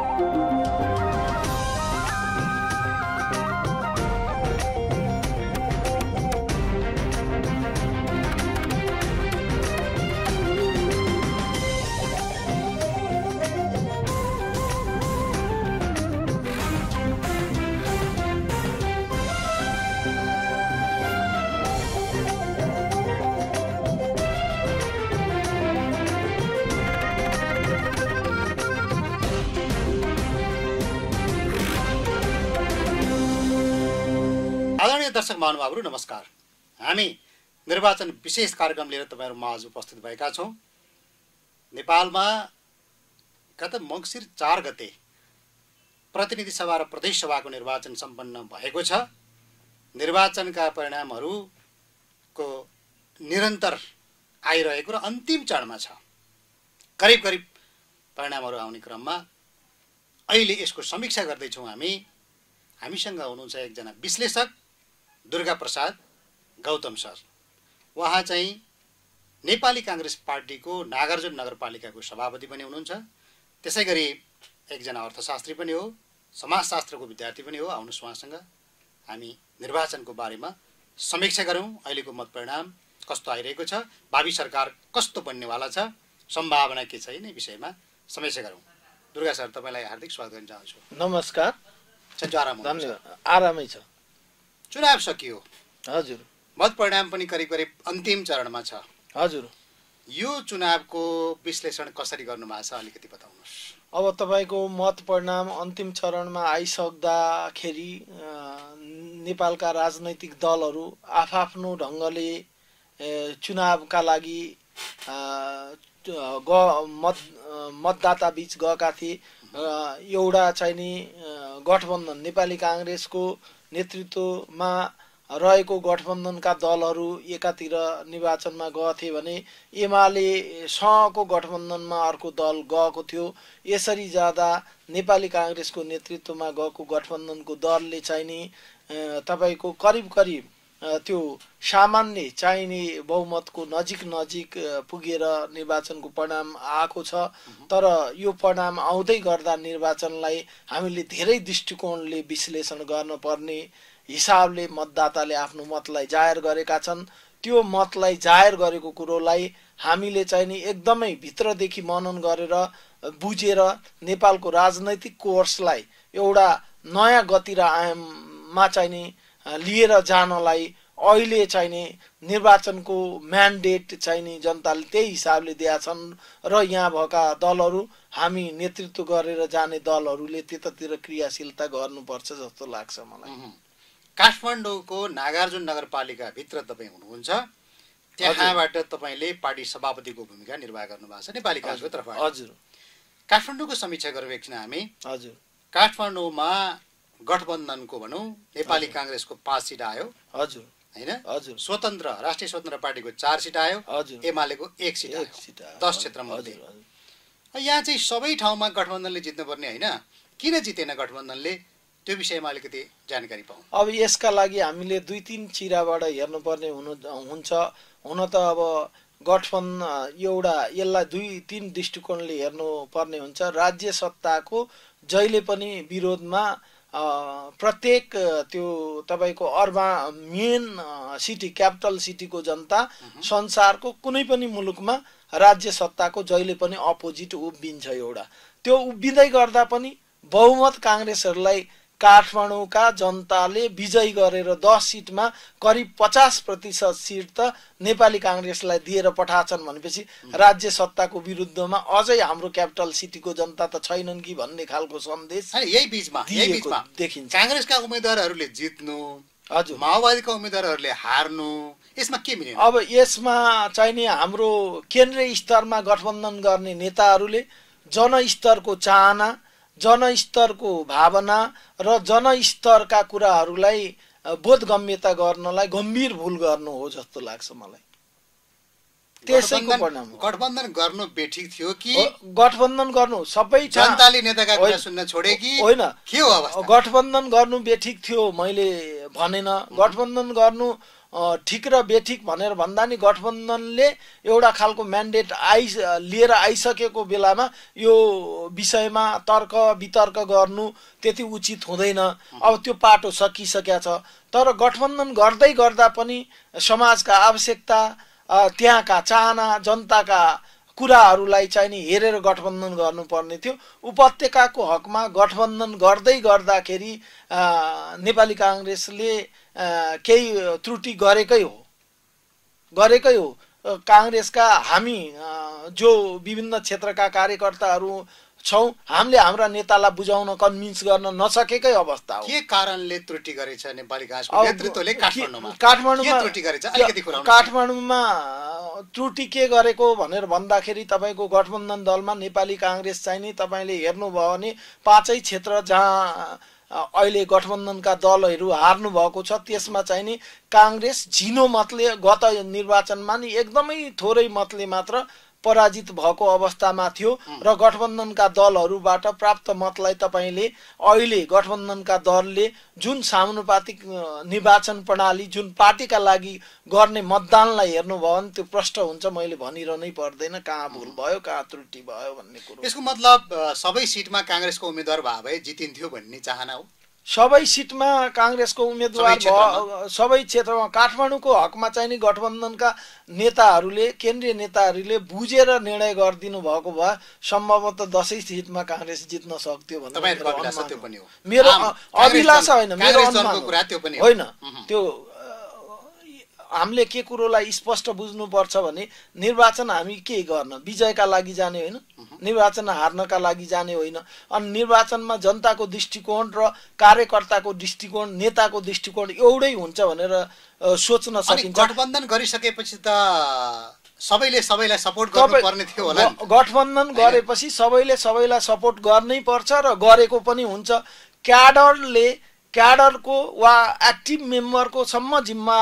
Thank you. दर्शक महानुभावहरू नमस्कार हामी निर्वाचन विशेष कार्यक्रम लिएर तपाईँहरूमा आज उपस्थित भएका छौँ नेपालमा गत मङ्सिर चार गते प्रतिनिधि सभा र प्रदेश सभाको निर्वाचन सम्पन्न भएको छ निर्वाचनका परिणामहरूको निरन्तर आइरहेको र अन्तिम चरणमा छ करिब करिब परिणामहरू आउने क्रममा अहिले यसको समीक्षा गर्दैछौँ हामी हामीसँग हुनुहुन्छ एकजना विश्लेषक दुर्गा प्रसाद गौतम सर उहाँ चाहिँ नेपाली काङ्ग्रेस पार्टीको नागार्जुन नगरपालिकाको सभापति पनि हुनुहुन्छ त्यसै गरी एकजना अर्थशास्त्री पनि हो समाजशास्त्रको विद्यार्थी पनि हो आउनुहोस् उहाँसँग हामी निर्वाचनको बारेमा समीक्षा गरौँ अहिलेको मतपरिणाम कस्तो आइरहेको छ भावी सरकार कस्तो बन्नेवाला छ सम्भावना के छ यिनै विषयमा समीक्षा गरौँ दुर्गा सर तपाईँलाई हार्दिक स्वागत गर्न चाहन्छु नमस्कार आरामै छ चुनाव सकियो हजुर मत परिणाम पनि करिब करिब अन्तिम चरणमा छ हजुर यो चुनावको विश्लेषण कसरी गर्नुभएको छ अलिकति बताउनुहोस् अब तपाईँको मत परिणाम अन्तिम चरणमा आइसक्दाखेरि नेपालका राजनैतिक दलहरू आफआफ्नो ढङ्गले चुनावका लागि ग मत मतदाता बिच गएका थिए एउटा चाहिँ नि गठबन्धन नेपाली काङ्ग्रेसको नेतृत्वमा रहेको गठबन्धनका दलहरू एकातिर निर्वाचनमा गथे भने एमाले गठबन्धनमा अर्को दल गएको थियो यसरी जाँदा नेपाली काङ्ग्रेसको नेतृत्वमा गएको गठबन्धनको दलले चाहिँ नि तपाईँको करिब करिब त्यो सामान्य चाहिने बहुमतको नजिक नजिक पुगेर निर्वाचनको परिणाम आएको छ तर यो परिणाम आउँदै गर्दा निर्वाचनलाई हामीले धेरै दृष्टिकोणले विश्लेषण गर्नुपर्ने हिसाबले मतदाताले आफ्नो मतलाई जाहेर गरेका छन् त्यो मतलाई जाहेर गरेको कुरोलाई हामीले चाहिँ नि एकदमै भित्रदेखि मनन गरेर बुझेर नेपालको राजनैतिक कोर्सलाई एउटा नयाँ गति र आयाममा नि लिएर जानलाई अहिले चाहिने निर्वाचनको म्यान्डेट चाहिने जनताले त्यही हिसाबले दिएछन् र यहाँ भएका दलहरू हामी नेतृत्व गरेर जाने दलहरूले त्यतातिर क्रियाशीलता गर्नुपर्छ जस्तो लाग्छ मलाई काठमाडौँको नागार्जुन नगरपालिकाभित्र तपाईँ हुनुहुन्छ त्यहाँबाट तपाईँले पार्टी सभापतिको भूमिका निर्वाह गर्नुभएको छ नेपाली काङ्ग्रेसको तर्फ हजुर काठमाडौँको समीक्षा गरेको एकछिन हामी हजुर काठमाडौँमा गठबन्धनको भनौँ नेपाली काङ्ग्रेसको पाँच सिट आयो हजुर होइन हजुर स्वतन्त्र राष्ट्रिय स्वतन्त्र पार्टीको चार सिट आयो हजुर एमालेको एक सिट आयो दस क्षेत्रमा यहाँ चाहिँ सबै ठाउँमा गठबन्धनले जित्नुपर्ने होइन किन जितेन गठबन्धनले त्यो विषयमा अलिकति जानकारी पाउँ अब यसका लागि हामीले दुई तिन चिराबाट हेर्नुपर्ने हुनु हुन्छ हुन त अब गठबन्धन एउटा यसलाई दुई तिन दृष्टिकोणले हेर्नुपर्ने हुन्छ राज्य सत्ताको जहिले पनि विरोधमा प्रत्येक त्यो तपाईँको अर्बा मेन सिटी क्यापिटल सिटीको जनता संसारको कुनै पनि मुलुकमा राज्य सत्ताको जहिले पनि अपोजिट उभिन्छ एउटा त्यो उभिँदै गर्दा पनि बहुमत काङ्ग्रेसहरूलाई काठमाडौँका जनताले विजय गरेर दस सिटमा करिब पचास प्रतिशत सिट त नेपाली काङ्ग्रेसलाई दिएर पठाछन् भनेपछि राज्य सत्ताको विरुद्धमा अझै हाम्रो क्यापिटल सिटीको जनता त छैनन् कि भन्ने खालको सन्देश यही बिचमा देखिन्छ काङ्ग्रेसका उम्मेदवारहरूले जित्नु हजुर माओवादीका उम्मेदवारहरूले हार्नु यसमा के मिल्यो अब यसमा चाहिँ नि हाम्रो केन्द्रीय स्तरमा गठबन्धन गर्ने नेताहरूले जनस्तरको चाहना जनस्तरको भावना र जनस्तरका कुराहरूलाई बोधगम्यता गर्नलाई गम्भीर भुल गर्नु हो जस्तो लाग्छ मलाई त्यसैको परिणाम गठबन्धन गर्नु बेठिक थियो कि गठबन्धन गर्नु सबै जनताले नेताका कुरा सुन्न छोडे कि होइन के गठबन्धन गर्नु बेठिक थियो मैले भनेन गठबन्धन गर्नु ठिक र बेठिक भनेर भन्दा नि गठबन्धनले एउटा खालको म्यान्डेट आइ लिएर आइसकेको बेलामा यो विषयमा तर्क वितर्क गर्नु त्यति उचित हुँदैन अब त्यो पाटो सकिसकेका छ तर गठबन्धन गर्दै गर्दा पनि समाजका आवश्यकता त्यहाँका चाहना जनताका कुराहरूलाई चाहिँ नि हेरेर गठबन्धन गर्नुपर्ने थियो उपत्यकाको हकमा गठबन्धन गर्दै गर्दाखेरि नेपाली काङ्ग्रेसले केही त्रुटि गरेकै हो गरेकै हो काङ्ग्रेसका हामी जो विभिन्न क्षेत्रका कार्यकर्ताहरू छौँ हामीले हाम्रा नेतालाई बुझाउन कन्भिन्स गर्न नसकेकै अवस्था हो के कारणले त्रुटि गरेछ नेपाली नेतृत्वले काठमाडौँमा काठमाडौँमा त्रुटि के गरेको भनेर भन्दाखेरि तपाईँको गठबन्धन दलमा नेपाली काङ्ग्रेस चाहिँ नि तपाईँले हेर्नुभयो भने पाँचै क्षेत्र जहाँ अहिले गठबन्धनका दलहरू हार्नु भएको छ त्यसमा चाहिँ नि काङ्ग्रेस झिनो मतले गत निर्वाचनमा नि एकदमै थोरै मतले मात्र पराजित भएको अवस्थामा थियो र गठबन्धनका दलहरूबाट प्राप्त मतलाई तपाईँले अहिले गठबन्धनका दलले जुन सामानुपातिक निर्वाचन प्रणाली जुन पार्टीका लागि गर्ने मतदानलाई हेर्नुभयो भने त्यो प्रष्ट हुन्छ मैले भनिरहनै पर्दैन कहाँ भुल भयो कहाँ त्रुटि भयो भन्ने कुरो यसको मतलब सबै सिटमा काङ्ग्रेसको उम्मेद्वार भए भए जितिन्थ्यो भन्ने चाहना हो सबै सिटमा काङ्ग्रेसको उम्मेदवार भयो सबै क्षेत्रमा काठमाडौँको हकमा चाहिँ नि गठबन्धनका नेताहरूले केन्द्रीय नेताहरूले बुझेर निर्णय गरिदिनु भएको भए सम्भवतः दसैँ सिटमा काङ्ग्रेस जित्न सक्थ्यो भनेर मेरो अभिलाषा होइन होइन त्यो हामीले के कुरोलाई स्पष्ट बुझ्नुपर्छ भने निर्वाचन हामी के गर्न विजयका लागि जाने होइन निर्वाचन हार्नका लागि जाने होइन अनि निर्वाचनमा जनताको दृष्टिकोण र कार्यकर्ताको दृष्टिकोण नेताको दृष्टिकोण एउटै हुन्छ भनेर सोच्न सकिन्छ गठबन्धन गरिसकेपछि त सबैले सबैलाई सपोर्ट गर्नुपर्ने थियो होला गठबन्धन गरेपछि सबैले सबैलाई सपोर्ट गर्नै पर्छ र गरेको पनि हुन्छ क्याडरले क्याडरको वा एक्टिभ मेम्बरको सम्म जिम्मा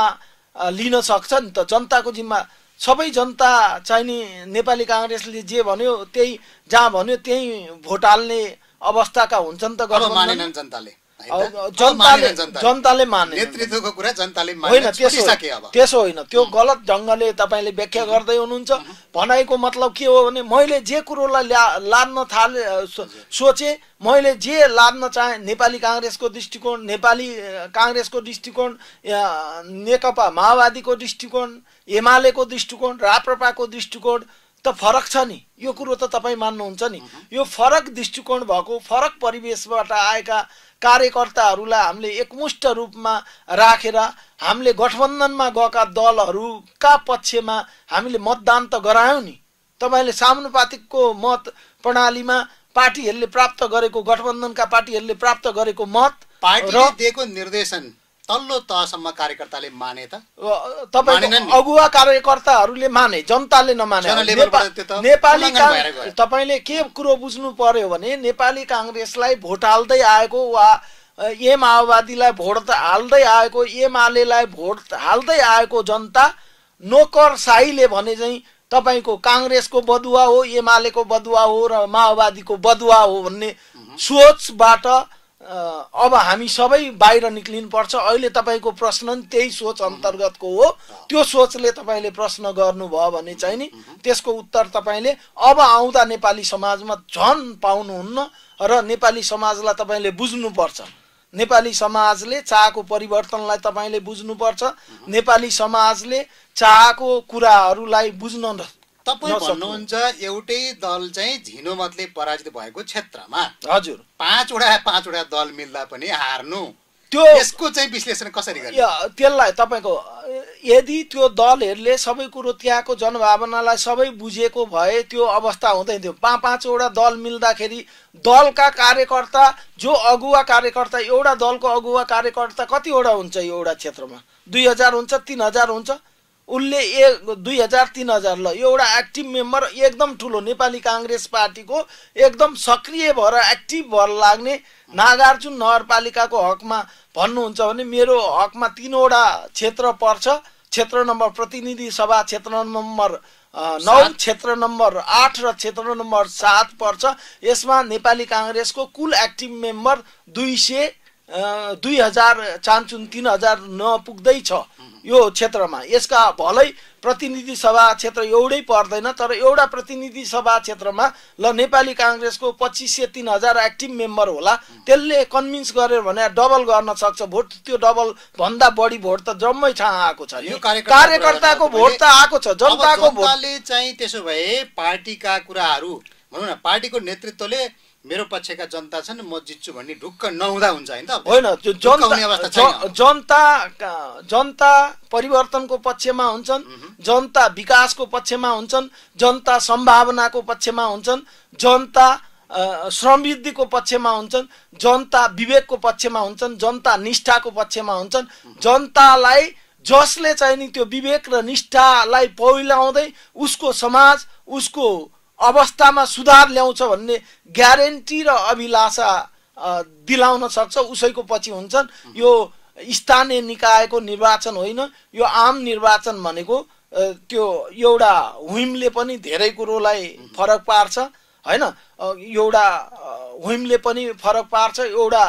लिन सक्छ नि त जनताको जिम्मा सबै जनता चाहिने नेपाली काङ्ग्रेसले जे भन्यो त्यही जहाँ भन्यो त्यही भोट हाल्ने अवस्थाका हुन्छन् त गर्नु मानेनन् जनताले जनताले जनताले माने कुरा जनताले होइन त्यसो त्यसो होइन त्यो गलत ढङ्गले तपाईँले व्याख्या गर्दै हुनुहुन्छ भनाइको मतलब के हो भने मैले जे कुरोलाई ल्या थाले सोचे मैले जे लाद्न चाहे नेपाली काङ्ग्रेसको दृष्टिकोण नेपाली काङ्ग्रेसको दृष्टिकोण नेकपा माओवादीको दृष्टिकोण एमालेको दृष्टिकोण राप्रपाको दृष्टिकोण फरक छ नि यो कुरो त तपाईँ मान्नुहुन्छ नि यो फरक दृष्टिकोण भएको फरक परिवेशबाट आएका कार्यकर्ताहरूलाई हामीले एकमुष्ट रूपमा राखेर रा, हामीले गठबन्धनमा गएका दलहरूका पक्षमा हामीले मतदान त गरायौँ नि तपाईँले सामानुपातिकको मत प्रणालीमा पार्टीहरूले प्राप्त गरेको गठबन्धनका पार्टीहरूले प्राप्त गरेको मत र दिएको निर्देशन तल्लो तहसम्म कार्यकर्ताले माने त तपाईँ अगुवा कार्यकर्ताहरूले माने जनताले नमाने नेपाली तपाईँले के कुरो बुझ्नु पर्यो भने नेपाली काङ्ग्रेसलाई भोट हाल्दै आएको वा ए माओवादीलाई भोट हाल्दै आएको एमालेलाई भोट हाल्दै आएको जनता साईले भने चाहिँ तपाईँको काङ्ग्रेसको बदुवा हो एमालेको बदुवा हो र माओवादीको बदुवा हो भन्ने सोचबाट अब हामी सबै बाहिर निक्लिनुपर्छ अहिले तपाईँको प्रश्न नि त्यही सोच अन्तर्गतको हो त्यो सोचले तपाईँले प्रश्न गर्नुभयो भने चाहिँ नि त्यसको उत्तर तपाईँले अब आउँदा नेपाली समाजमा झन पाउनुहुन्न र नेपाली समाजलाई तपाईँले बुझ्नुपर्छ नेपाली समाजले चाहको परिवर्तनलाई तपाईँले बुझ्नुपर्छ नेपाली समाजले चाहको कुराहरूलाई बुझ्न तपाईँ भन्नुहुन्छ एउटै दल चाहिँ झिनो मतले पराजित भएको क्षेत्रमा हजुर पाँचवटा पाँचवटा दल मिल्दा पनि हार्नु त्यो यसको चाहिँ विश्लेषण कसरी गर्ने त्यसलाई तपाईँको यदि त्यो दलहरूले सबै कुरो त्यहाँको जनभावनालाई सबै बुझेको भए त्यो अवस्था हुँदैन थियो पाँच पाँचवटा दल मिल्दाखेरि दलका कार्यकर्ता जो अगुवा कार्यकर्ता एउटा दलको अगुवा कार्यकर्ता कतिवटा हुन्छ एउटा क्षेत्रमा दुई हजार हुन्छ तिन हजार हुन्छ उनले ए दुई हजार तिन हजार ल एउटा एक्टिभ मेम्बर एकदम ठुलो नेपाली काङ्ग्रेस पार्टीको एकदम सक्रिय भएर एक्टिभ भएर लाग्ने नागार्जुन नगरपालिकाको हकमा भन्नुहुन्छ भने मेरो हकमा तिनवटा क्षेत्र पर्छ क्षेत्र नम्बर प्रतिनिधि सभा क्षेत्र नम्बर नौ क्षेत्र नम्बर आठ र क्षेत्र नम्बर सात पर्छ यसमा नेपाली काङ्ग्रेसको कुल एक्टिभ मेम्बर दुई सय दुई हजार चान्चुन तिन हजार नपुग्दैछ यो क्षेत्रमा यसका भलै प्रतिनिधि सभा क्षेत्र एउटै पर्दैन तर एउटा प्रतिनिधि सभा क्षेत्रमा ल नेपाली काङ्ग्रेसको पच्चिस सय तिन हजार एक्टिभ मेम्बर होला त्यसले कन्भिन्स गरेर भने डबल गर्न सक्छ भोट त्यो डबल भन्दा बढी भोट त जम्मै छ आएको छ कार्यकर्ताको भोट त आएको छ जनताको भोटले चाहिँ त्यसो भए पार्टीका कुराहरू भनौँ न पार्टीको नेतृत्वले मेरो पक्षका जनता छन् म जित्छु भन्ने ढुक्क नहुँदा हुन्छ होइन होइन जनता जनता परिवर्तनको पक्षमा हुन्छन् जनता विकासको पक्षमा हुन्छन् जनता सम्भावनाको पक्षमा हुन्छन् जनता समृद्धिको पक्षमा हुन्छन् जनता विवेकको पक्षमा हुन्छन् जनता निष्ठाको पक्षमा हुन्छन् जनतालाई जसले चाहिँ नि त्यो विवेक र निष्ठालाई पहिलाउँदै उसको समाज उसको अवस्थामा सुधार ल्याउँछ भन्ने ग्यारेन्टी र अभिलाषा दिलाउन सक्छ उसैको पछि हुन्छन् यो स्थानीय निकायको निर्वाचन होइन यो आम निर्वाचन भनेको त्यो एउटा हुइमले पनि धेरै कुरोलाई फरक पार्छ होइन एउटा हुइमले पनि फरक पार्छ एउटा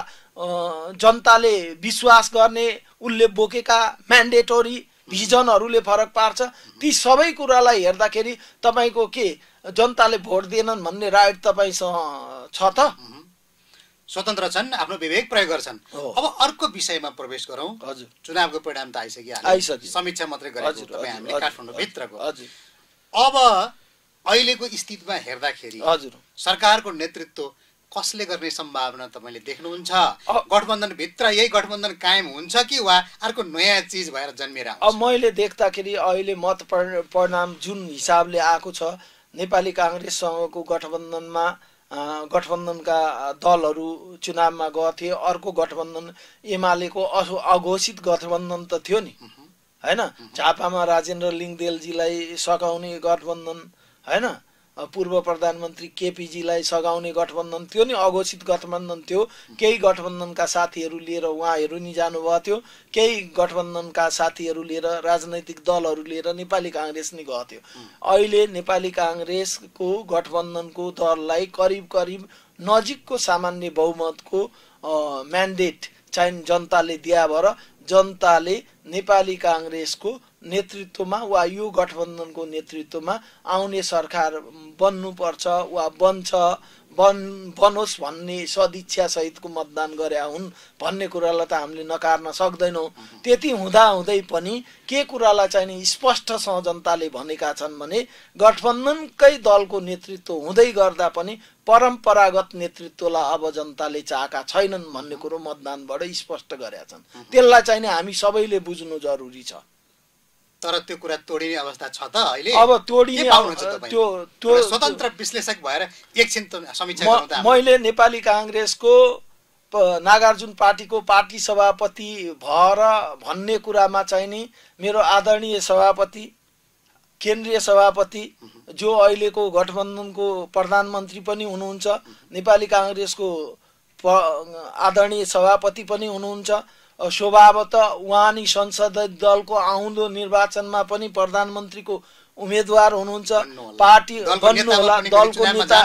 जनताले विश्वास गर्ने उसले बोकेका म्यान्डेटोरी भिजनहरूले फरक पार्छ ती सबै कुरालाई हेर्दाखेरि तपाईँको के जनताले भोट दिएनन् भन्ने राइट तपाईँसँग छ त स्वतन्त्र छन् आफ्नो विवेक प्रयोग गर्छन् अब अर्को विषयमा प्रवेश गरौँ हजुर चुनावको परिणाम त आइसक्यो आइसक्यो समीक्षा मात्रै गरेको हामीले काठमाडौँभित्रको हजुर अब अहिलेको स्थितिमा हेर्दाखेरि हजुर सरकारको नेतृत्व कसले गर्ने सम्भावना तपाईँले देख्नुहुन्छ गठबन्धनभित्र यही गठबन्धन कायम हुन्छ कि वा अर्को नयाँ चिज भएर जन्मेर अब मैले देख्दाखेरि अहिले मत परिणाम जुन हिसाबले आएको छ नेपाली काङ्ग्रेससँगको गठबन्धनमा गठबन्धनका दलहरू चुनावमा गए अर्को गठबन्धन एमालेको अघोषित गठबन्धन त थियो नि होइन झापामा राजेन्द्र लिङ्गदेलजीलाई सघाउने गठबन्धन होइन पूर्व प्रधानमन्त्री केपिजीलाई सघाउने गठबन्धन थियो नि अघोषित गठबन्धन थियो केही गठबन्धनका साथीहरू लिएर उहाँहरू नि जानुभएको थियो केही गठबन्धनका साथीहरू लिएर राजनैतिक दलहरू लिएर नेपाली काङ्ग्रेस नि गएको थियो अहिले नेपाली काङ्ग्रेसको गठबन्धनको दललाई करिब करिब नजिकको सामान्य बहुमतको म्यान्डेट चाहिँ जनताले दिया भएर जनताले नेपाली काङ्ग्रेसको नेतृत्वमा वा यो गठबन्धनको नेतृत्वमा आउने सरकार बन्नुपर्छ वा बन्छ बन बनोस् भन्ने सदिच्छासहितको मतदान गरे हुन् भन्ने कुरालाई त हामीले नकार्न सक्दैनौँ त्यति हुँदाहुँदै पनि के कुरालाई चाहिँ स्पष्टसँग जनताले भनेका छन् भने गठबन्धनकै दलको नेतृत्व हुँदै गर्दा पनि परम्परागत नेतृत्वलाई अब जनताले चाहेका छैनन् भन्ने कुरो मतदानबाट स्पष्ट गरेका छन् त्यसलाई चाहिँ हामी सबैले बुझ्नु जरुरी छ तर त्यो कुरा तोडिने अवस्था छ त अहिले अब तोडिने त्यो त्यो स्वतन्त्र विश्लेषक भएर एकछिन समीक्षा मैले नेपाली काङ्ग्रेसको नागार्जुन पार्टीको पार्टी सभापति भएर भन्ने कुरामा चाहिँ नि मेरो आदरणीय सभापति केन्द्रीय सभापति जो अहिलेको गठबन्धनको प्रधानमन्त्री पनि हुनुहुन्छ नेपाली काङ्ग्रेसको आदरणीय सभापति पनि हुनुहुन्छ स्वभावत उहाँ नि संसदीय दलको आउँदो निर्वाचनमा पनि प्रधानमन्त्रीको उम्मेदवार हुनुहुन्छ पार्टी होला दलको नेता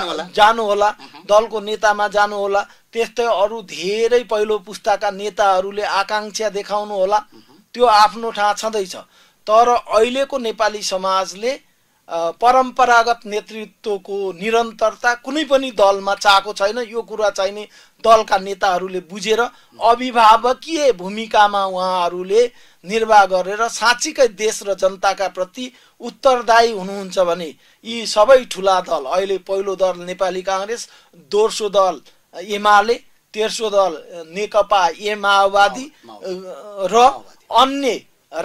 होला दलको नेतामा जानु होला त्यस्तै अरू धेरै पहिलो पुस्ताका नेताहरूले आकाङ्क्षा देखाउनु होला त्यो आफ्नो ठाउँ छँदैछ तर अहिलेको नेपाली समाजले परम्परागत नेतृत्वको निरन्तरता कुनै पनि दलमा चाहेको छैन यो कुरा चाहिने दलका नेताहरूले बुझेर अभिभावकीय भूमिकामा उहाँहरूले निर्वाह गरेर साँच्चीकै देश र जनताका प्रति उत्तरदायी हुनुहुन्छ भने यी सबै ठुला दल अहिले पहिलो दल नेपाली काङ्ग्रेस दोस्रो दल एमाले तेस्रो दल नेकपा ए माओवादी र अन्य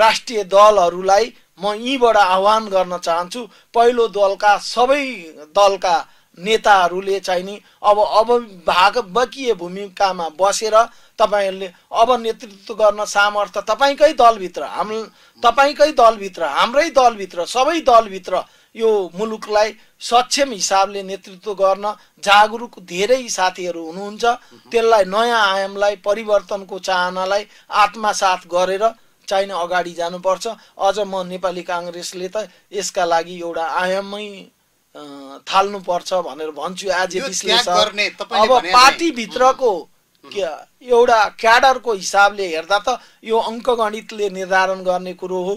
राष्ट्रिय दलहरूलाई म यहीँबाट आह्वान गर्न चाहन्छु पहिलो दलका सबै दलका नेताहरूले चाहिँ नि अब अब भागीय भूमिकामा बसेर तपाईँहरूले अब नेतृत्व गर्न सामर्थ्य तपाईँकै दलभित्र हाम तपाईँकै दलभित्र हाम्रै दलभित्र सबै दलभित्र यो मुलुकलाई सक्षम हिसाबले नेतृत्व गर्न जागरुक धेरै साथीहरू हुनुहुन्छ त्यसलाई नयाँ आयामलाई परिवर्तनको चाहनालाई आत्मसाथ गरेर चाहिने अगाडि जानुपर्छ अझ म नेपाली काङ्ग्रेसले त यसका लागि एउटा आयामै थाल्नुपर्छ भनेर भन्छु आज विश्लेषण अब पार्टीभित्रको एउटा क्याडरको हिसाबले हेर्दा त यो अङ्कगणितले निर्धारण गर्ने कुरो हो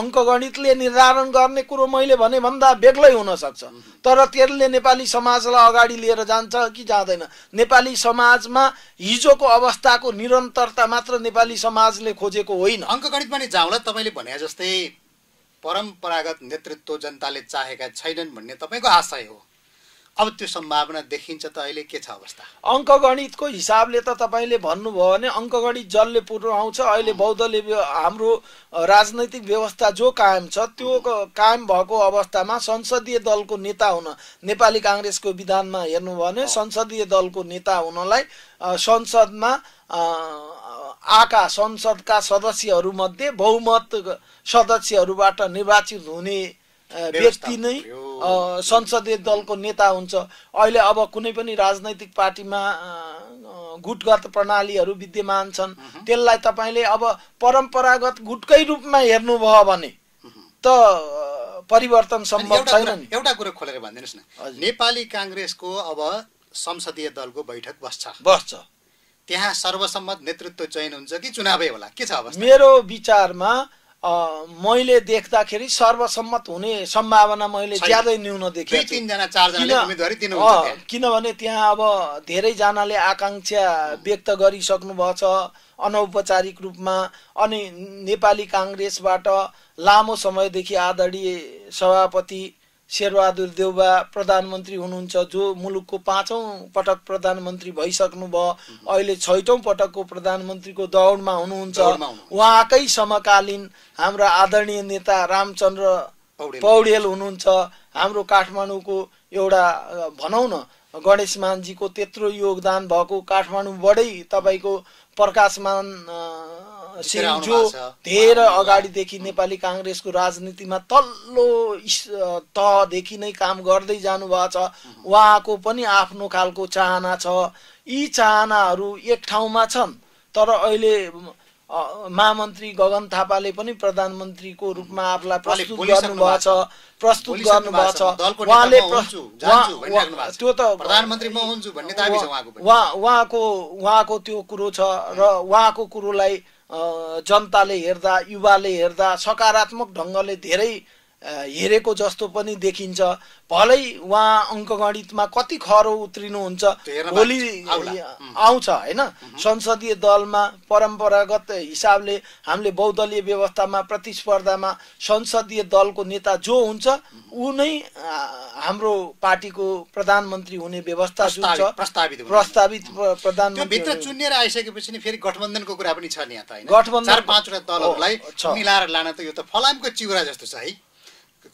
अङ्कगणितले निर्धारण गर्ने कुरो मैले भने भन्दा बेग्लै हुनसक्छ तर त्यसले नेपाली समाजलाई अगाडि लिएर जान्छ कि जाँदैन नेपाली समाजमा हिजोको अवस्थाको निरन्तरता मात्र नेपाली समाजले खोजेको होइन अङ्कगणित पनि जाउँला तपाईँले भने जस्तै परम्परागत नेतृत्व जनताले चाहेका छैनन् भन्ने तपाईँको आशय हो अब त्यो सम्भावना देखिन्छ त अहिले के छ अवस्था अङ्कगणितको हिसाबले त तपाईँले भन्नुभयो भने अङ्कगणित जसले पुऱ्याउँछ अहिले बौद्धले हाम्रो राजनैतिक व्यवस्था जो कायम छ त्यो कायम भएको अवस्थामा संसदीय दलको नेता हुन नेपाली काङ्ग्रेसको विधानमा हेर्नुभयो भने संसदीय दलको नेता हुनलाई संसदमा आका संसदका सदस्यहरूमध्ये बहुमत सदस्यहरूबाट निर्वाचित हुने व्यक्ति नै संसदीय दलको नेता हुन्छ अहिले अब कुनै पनि राजनैतिक पार्टीमा गुटगत प्रणालीहरू विद्यमान छन् त्यसलाई तपाईँले अब परम्परागत गुटकै रूपमा हेर्नुभयो भने त परिवर्तन सम्भव छैन एउटा कुरो खोलेर भनिदिनुहोस् न नेपाली काङ्ग्रेसको अब संसदीय दलको बैठक बस्छ बस्छ त्यहाँ सर्वसम्मत नेतृत्व चयन हुन्छ कि चुनावै होला के छ अवस्था मेरो विचारमा मैले देख्दाखेरि सर्वसम्मत हुने सम्भावना मैले ज्यादै न्यून देखेँ तिनजना दिनु किनभने त्यहाँ अब धेरैजनाले आकाङ्क्षा व्यक्त गरिसक्नु छ अनौपचारिक रूपमा अनि नेपाली काङ्ग्रेसबाट लामो समयदेखि आदरणीय सभापति शेरबहादुर देउबा प्रधानमन्त्री हुनुहुन्छ जो मुलुकको पाँचौँ पटक प्रधानमन्त्री भइसक्नु भयो अहिले छैटौँ पटकको प्रधानमन्त्रीको दौडमा हुनुहुन्छ उहाँकै समकालीन हाम्रा आदरणीय नेता रामचन्द्र पौडेल हुनुहुन्छ हाम्रो काठमाडौँको एउटा भनौँ न गणेश मानजीको त्यत्रो योगदान भएको काठमाडौँबाटै तपाईँको प्रकाशमान जो धेरै अगाडिदेखि नेपाली काङ्ग्रेसको राजनीतिमा तल्लो तहदेखि नै काम गर्दै जानुभएको छ उहाँको पनि आफ्नो खालको चाहना छ यी चाहनाहरू एक ठाउँमा छन् तर अहिले महामन्त्री गगन थापाले पनि प्रधानमन्त्रीको रूपमा आफूलाई प्रस्तुत गर्नुभएको छ प्रस्तुत गर्नुभएको छ उहाँले त्यो त उहाँको उहाँको त्यो कुरो छ र उहाँको कुरोलाई जनताले हेर्दा युवाले हेर्दा सकारात्मक ढङ्गले धेरै हेरेको जस्तो पनि देखिन्छ भलै उहाँ अङ्कगणितमा कति खरो उत्रिनुहुन्छ भोलि आउँछ होइन संसदीय दलमा परम्परागत हिसाबले हामीले बहुदलीय व्यवस्थामा प्रतिस्पर्धामा संसदीय दलको नेता जो हुन्छ ऊ नै हाम्रो पार्टीको प्रधानमन्त्री हुने व्यवस्था जुन छ प्रस्तावित प्रधानमन्त्री चुनिएर आइसकेपछि नि फेरि गठबन्धनको कुरा पनि छ नि यहाँ त गठबन्धन पाँचवटा दलहरूलाई मिलाएर लान त यो त फलामको चिउरा जस्तो छ है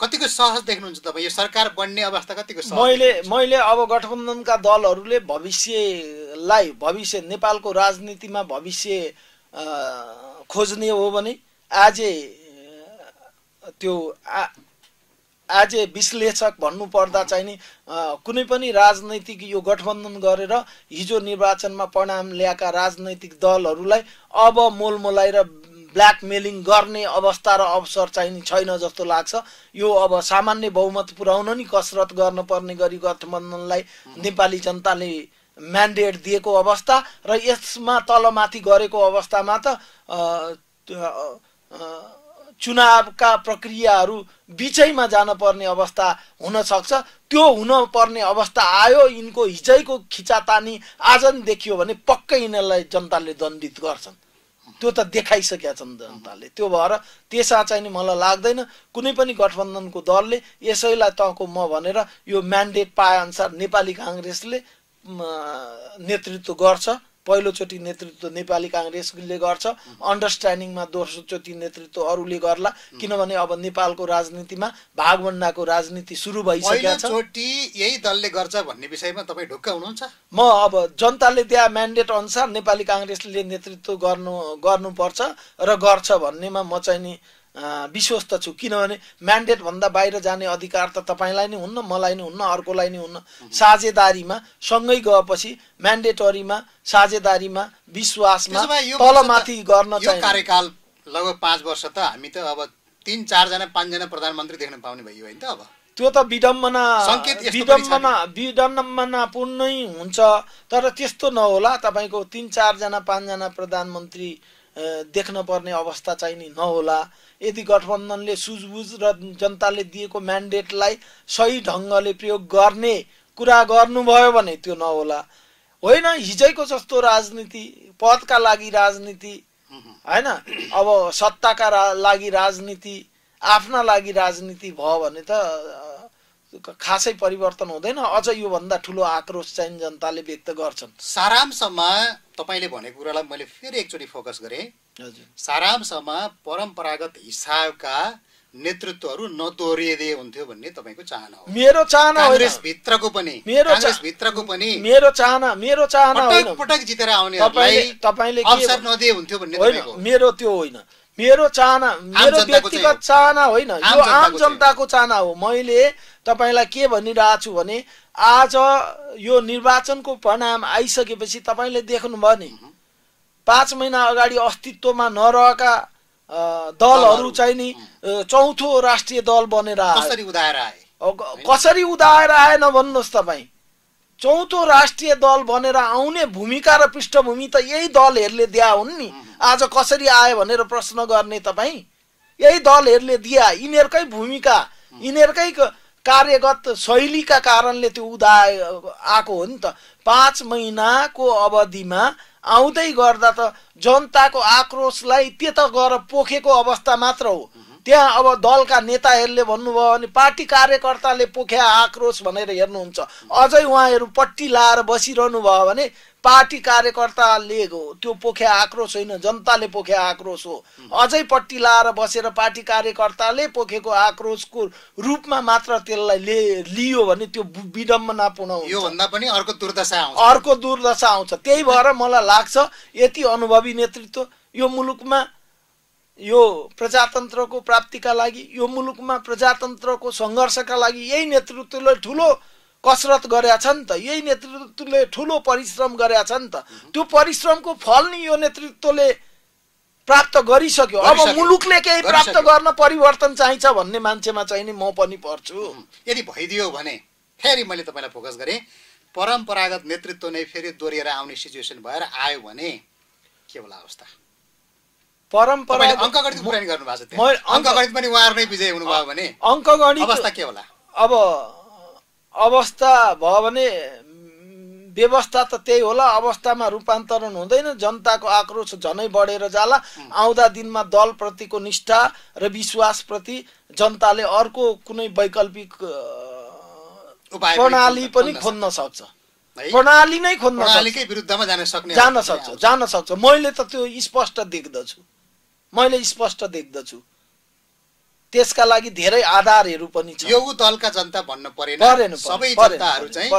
कतिको सहज देख्नुहुन्छ तपाईँ यो सरकार बन्ने अवस्था कतिको मैले मैले अब गठबन्धनका दलहरूले भविष्यलाई भविष्य नेपालको राजनीतिमा भविष्य खोज्ने हो भने आज त्यो आ आज विश्लेषक भन्नुपर्दा चाहिँ नि कुनै पनि राजनैतिक यो गठबन्धन गरेर हिजो निर्वाचनमा परिणाम ल्याएका राजनैतिक दलहरूलाई अब मोलमोलाएर ब्ल्याकमेलिङ गर्ने अवस्था र अवसर चाहिँ छैन जस्तो लाग्छ यो अब सामान्य बहुमत पुर्याउन नि कसरत गर्नुपर्ने पर्ने गरी गठबन्धनलाई नेपाली जनताले म्यान्डेट दिएको अवस्था र यसमा तलमाथि गरेको अवस्थामा त चुनावका प्रक्रियाहरू बिचैमा जानुपर्ने अवस्था हुनसक्छ त्यो हुनपर्ने अवस्था आयो यिनको हिजैको खिचातानी आज देखियो भने पक्कै यिनीहरूलाई जनताले दण्डित गर्छन् त्यो त देखाइसकेका छन् जनताले त्यो भएर त्यसमा चाहिँ नि मलाई लाग्दैन कुनै पनि गठबन्धनको दलले यसैलाई तहको म भनेर यो म्यान्डेट पाएअनुसार नेपाली काङ्ग्रेसले नेतृत्व गर्छ पहिलोचोटि नेतृत्व नेपाली काङ्ग्रेसले गर्छ अन्डरस्ट्यान्डिङमा दोस्रोचोटि नेतृत्व अरूले गर्ला किनभने अब नेपालको राजनीतिमा भागभन्डाको राजनीति सुरु भइसकेको छ यही दलले गर्छ भन्ने विषयमा तपाईँ ढुक्क हुनुहुन्छ म अब जनताले त्यहाँ म्यान्डेट अनुसार नेपाली काङ्ग्रेसले नेतृत्व गर्नु गर्नुपर्छ र गर्छ भन्नेमा म चाहिँ नि विश्वस्त छु किनभने म्यान्डेट भन्दा बाहिर जाने अधिकार त तपाईँलाई नै हुन्न मलाई नै हुन्न अर्कोलाई नै हुन्न साझेदारीमा सँगै गएपछि म्यान्डेटरीमा साझेदारीमा विश्वासमा तलमाथि गर्न कार्यकाल लगभग पाँच वर्ष त हामी त अब तिन चारजना पाँचजना प्रधानमन्त्री देख्न पाउने भयो होइन त अब त्यो त विडम्बना विडम्बना पूर्णै हुन्छ तर त्यस्तो नहोला तपाईँको तिन चारजना पाँचजना प्रधानमन्त्री देख्न पर्ने अवस्था चाहिँ नि नहोला यदि गठबन्धनले सुझबुझ र जनताले दिएको म्यान्डेटलाई सही ढङ्गले प्रयोग गर्ने कुरा गर्नुभयो भने त्यो नहोला होइन हिजैको जस्तो राजनीति पदका लागि राजनीति होइन अब सत्ताका लागि राजनीति आफ्ना लागि राजनीति भयो भने त खासै परिवर्तन हुँदैन अझ योभन्दा ठुलो आक्रोश चाहिँ जनताले व्यक्त गर्छन् सारांशमा तपाईँले भनेको कुरालाई मैले फेरि एकचोटि फोकस गरेँ सारांशमा परम्परागत हिसाबका नेतृत्वहरू नदोहोरिदिए हुन्थ्यो भन्ने तपाईँको चाहना हो मेरो चाहना भित्रको पनि मेरो भित्रको पनि मेरो चाहना मेरो चाहना पटक पटक जितेर आउने तपाईँले अवसर नदिए हुन्थ्यो भन्ने मेरो त्यो होइन मेरो चाहना मेरो व्यक्तिगत चाहना होइन यो आम जनताको चाहना हो मैले तपाईँलाई के भनिरहेको छु भने आज यो निर्वाचनको परिणाम आइसकेपछि तपाईँले देख्नुभयो नि पाँच महिना अगाडि अस्तित्वमा नरहेका दलहरू चाहिँ नि चौथो राष्ट्रिय दल बनेर आए कसरी उदाएर आएन भन्नुहोस् तपाईँ चौथो राष्ट्रिय दल भनेर आउने भूमिका र पृष्ठभूमि त यही दलहरूले दिया हुन् नि आज कसरी आयो भनेर प्रश्न गर्ने तपाईँ यही दलहरूले दिया यिनीहरूकै भूमिका यिनीहरूकै कार्यगत शैलीका कारणले त्यो उदा आएको हो नि त पाँच महिनाको अवधिमा आउँदै गर्दा त जनताको आक्रोशलाई त्यता गएर पोखेको अवस्था मात्र हो त्यहाँ अब दलका नेताहरूले भन्नुभयो अनि पार्टी कार्यकर्ताले पोख्या आक्रोश भनेर हेर्नुहुन्छ अझै उहाँहरू पट्टि लाएर बसिरहनु भयो भने पार्टी कार्यकर्ताले त्यो पोख्या आक्रोश होइन जनताले पोख्या आक्रोश हो अझै पट्टि लाएर बसेर पार्टी कार्यकर्ताले पोखेको आक्रोशको रूपमा मात्र त्यसलाई ले लियो भने त्यो विडम्बनापूर्ण हो योभन्दा पनि अर्को दुर्दशा आउँछ अर्को दुर्दशा आउँछ त्यही भएर मलाई लाग्छ यति अनुभवी नेतृत्व यो मुलुकमा यो प्रजातन्त्रको प्राप्तिका लागि यो मुलुकमा प्रजातन्त्रको सङ्घर्षका लागि यही नेतृत्वले ठुलो कसरत गरेका छन् त यही नेतृत्वले ठुलो परिश्रम गरेका छन् त त्यो परिश्रमको फल नि यो नेतृत्वले प्राप्त गरिसक्यो अब मुलुकले केही प्राप्त गर्न परिवर्तन चाहिन्छ भन्ने मान्छेमा चाहिँ नि म पनि पर्छु यदि भइदियो भने फेरि मैले तपाईँलाई फोकस गरेँ परम्परागत नेतृत्व नै फेरि दोहोरिएर आउने सिचुएसन भएर आयो भने के होला अवस्था अब अवस्था भयो भने व्यवस्था त त्यही होला अवस्थामा रूपान्तरण हुँदैन जनताको आक्रोश झनै बढेर जाला आउँदा दिनमा दलप्रतिको निष्ठा र विश्वासप्रति जनताले अर्को कुनै वैकल्पिक प्रणाली पनि खोज्न सक्छ प्रणाली नै खोज्न जान सक्छ जान सक्छ मैले त त्यो स्पष्ट देख्दछु मैले स्पष्ट देख्दछु त्यसका लागि धेरै आधारहरू पनि छ यो दलका जनता भन्न परेन सबै जनताहरू चाहिँ